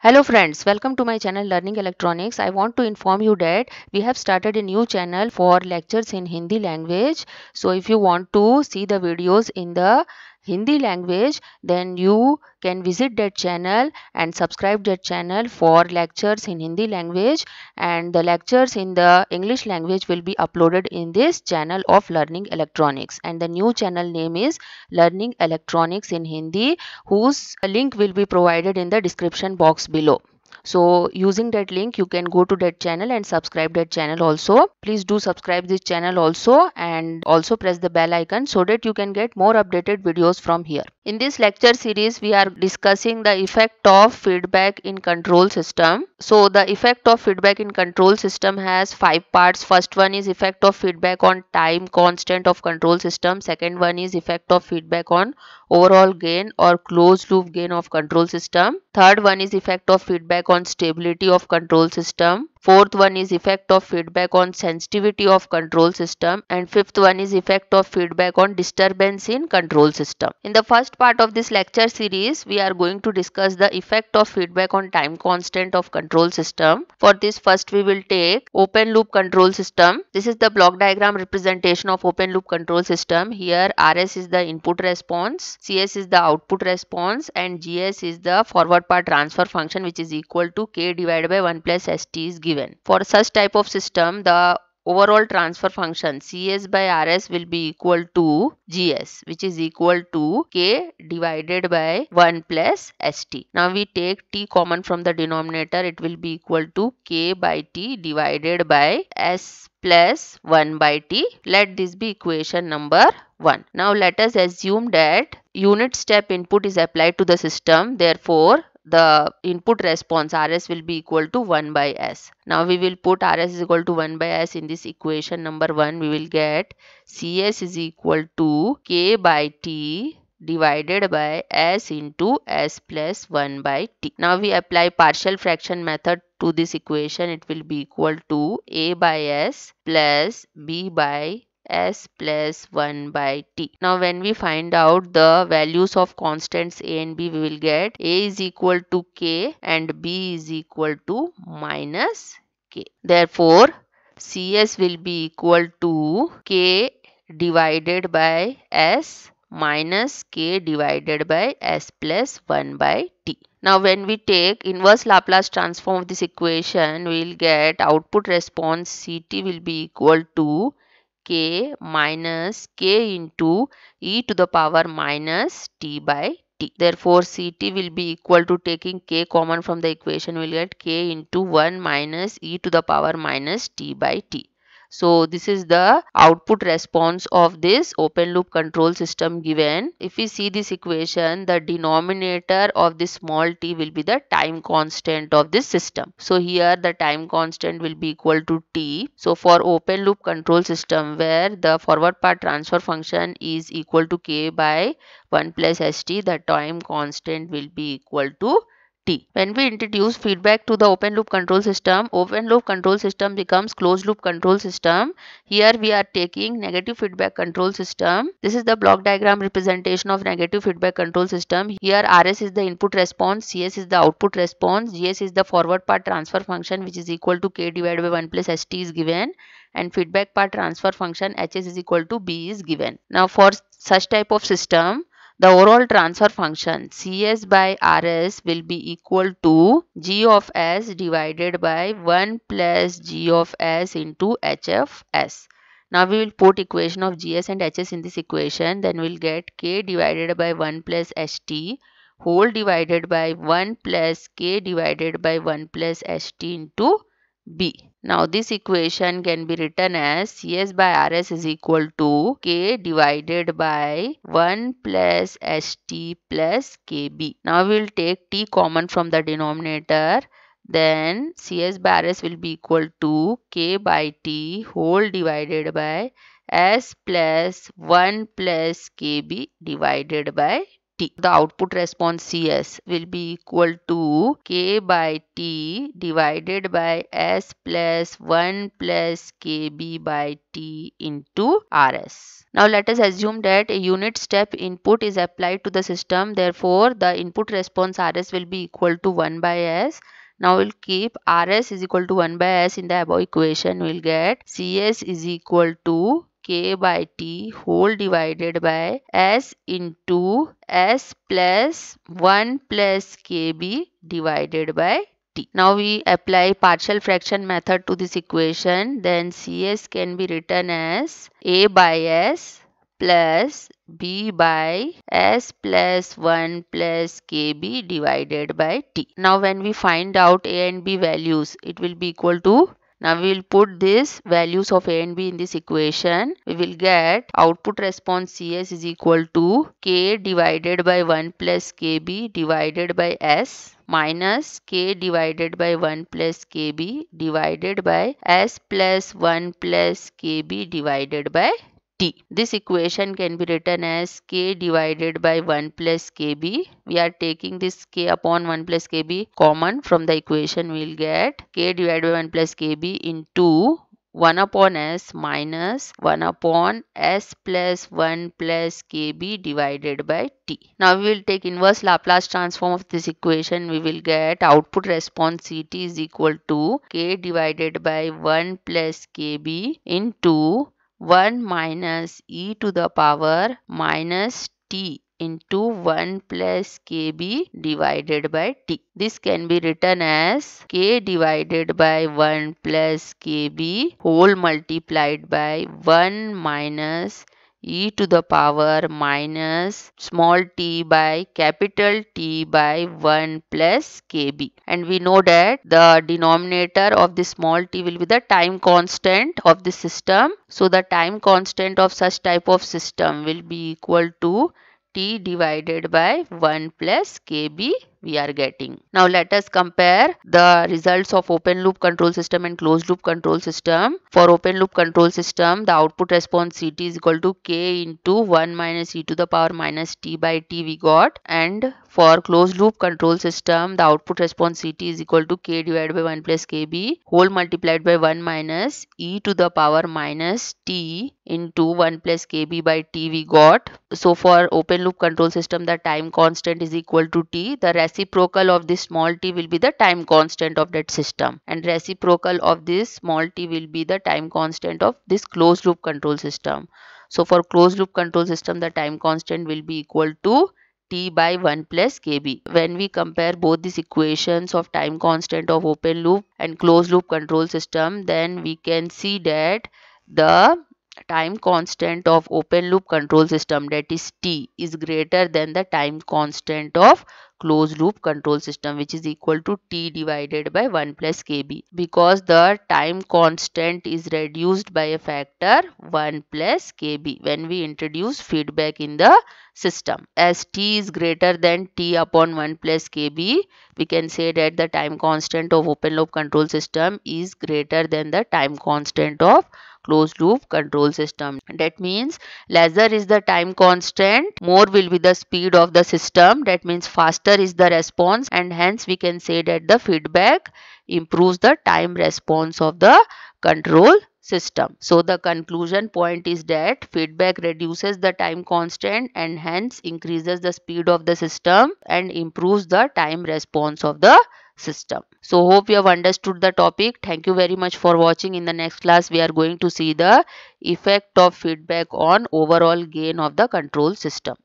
Hello friends, welcome to my channel Learning Electronics. I want to inform you that we have started a new channel for lectures in Hindi language. So if you want to see the videos in the Hindi language then you can visit that channel and subscribe that channel for lectures in Hindi language and the lectures in the English language will be uploaded in this channel of learning electronics and the new channel name is learning electronics in Hindi whose link will be provided in the description box below so using that link you can go to that channel and subscribe that channel also please do subscribe this channel also and also press the bell icon so that you can get more updated videos from here in this lecture series we are discussing the effect of feedback in control system so the effect of feedback in control system has five parts first one is effect of feedback on time constant of control system second one is effect of feedback on overall gain or closed loop gain of control system. Third one is effect of feedback on stability of control system. Fourth one is effect of feedback on sensitivity of control system and fifth one is effect of feedback on disturbance in control system. In the first part of this lecture series, we are going to discuss the effect of feedback on time constant of control system. For this first we will take open loop control system. This is the block diagram representation of open loop control system. Here RS is the input response, CS is the output response and GS is the forward part transfer function which is equal to K divided by 1 plus ST is given given. For such type of system, the overall transfer function Cs by Rs will be equal to Gs which is equal to K divided by 1 plus St. Now we take T common from the denominator it will be equal to K by T divided by S plus 1 by T. Let this be equation number 1. Now let us assume that unit step input is applied to the system therefore the input response rs will be equal to 1 by s now we will put rs is equal to 1 by s in this equation number 1 we will get cs is equal to k by t divided by s into s plus 1 by t. Now we apply partial fraction method to this equation. It will be equal to a by s plus b by s plus 1 by t. Now when we find out the values of constants a and b we will get a is equal to k and b is equal to minus k. Therefore cs will be equal to k divided by s minus k divided by s plus 1 by t. Now when we take inverse Laplace transform of this equation, we will get output response ct will be equal to k minus k into e to the power minus t by t. Therefore, Ct will be equal to taking k common from the equation, we'll get k into 1 minus e to the power minus t by t. So this is the output response of this open loop control system given. If we see this equation, the denominator of this small t will be the time constant of this system. So here the time constant will be equal to t. So for open loop control system where the forward path transfer function is equal to k by 1 plus st, the time constant will be equal to when we introduce feedback to the open loop control system, open loop control system becomes closed loop control system. Here we are taking negative feedback control system. This is the block diagram representation of negative feedback control system. Here RS is the input response, CS is the output response, GS is the forward part transfer function which is equal to K divided by 1 plus ST is given and feedback part transfer function HS is equal to B is given. Now for such type of system, the overall transfer function Cs by Rs will be equal to G of S divided by 1 plus G of S into HFS. Now we will put equation of Gs and Hs in this equation. Then we'll get K divided by 1 plus Ht whole divided by 1 plus K divided by 1 plus Ht into B. Now this equation can be written as Cs by Rs is equal to K divided by 1 plus St plus Kb. Now we will take T common from the denominator. Then Cs by Rs will be equal to K by T whole divided by S plus 1 plus Kb divided by t. The output response Cs will be equal to k by t divided by s plus 1 plus kb by t into rs. Now let us assume that a unit step input is applied to the system. Therefore, the input response rs will be equal to 1 by s. Now we'll keep Rs is equal to 1 by S in the above equation. We'll get Cs is equal to k by t whole divided by s into s plus 1 plus kb divided by t. Now we apply partial fraction method to this equation. Then cs can be written as a by s plus b by s plus 1 plus kb divided by t. Now when we find out a and b values, it will be equal to now we will put these values of A and B in this equation. We will get output response CS is equal to K divided by 1 plus KB divided by S minus K divided by 1 plus KB divided by S plus 1 plus KB divided by t. This equation can be written as k divided by 1 plus kb. We are taking this k upon 1 plus kb common from the equation. We will get k divided by 1 plus kb into 1 upon s minus 1 upon s plus 1 plus kb divided by t. Now we will take inverse Laplace transform of this equation. We will get output response ct is equal to k divided by 1 plus kb into 1 minus e to the power minus t into 1 plus kb divided by t. This can be written as k divided by 1 plus kb whole multiplied by 1 minus e to the power minus small t by capital T by 1 plus kb and we know that the denominator of the small t will be the time constant of the system so the time constant of such type of system will be equal to t divided by 1 plus kb we are getting. Now let us compare the results of open loop control system and closed loop control system. For open loop control system, the output response Ct is equal to k into 1 minus e to the power minus t by t we got and for closed loop control system, the output response Ct is equal to k divided by 1 plus kb whole multiplied by 1 minus e to the power minus t into 1 plus kb by t we got. So for open loop control system, the time constant is equal to t. The reciprocal of this small t will be the time constant of that system and reciprocal of this small t will be the time constant of this closed loop control system. So for closed loop control system, the time constant will be equal to t by 1 plus kb. When we compare both these equations of time constant of open loop and closed loop control system, then we can see that the time constant of open loop control system that is t is greater than the time constant of closed loop control system which is equal to T divided by 1 plus KB because the time constant is reduced by a factor 1 plus KB when we introduce feedback in the system. As T is greater than T upon 1 plus KB we can say that the time constant of open loop control system is greater than the time constant of closed loop control system. That means lesser is the time constant, more will be the speed of the system. That means faster faster is the response and hence we can say that the feedback improves the time response of the control system. So the conclusion point is that feedback reduces the time constant and hence increases the speed of the system and improves the time response of the system. So hope you have understood the topic. Thank you very much for watching. In the next class we are going to see the effect of feedback on overall gain of the control system.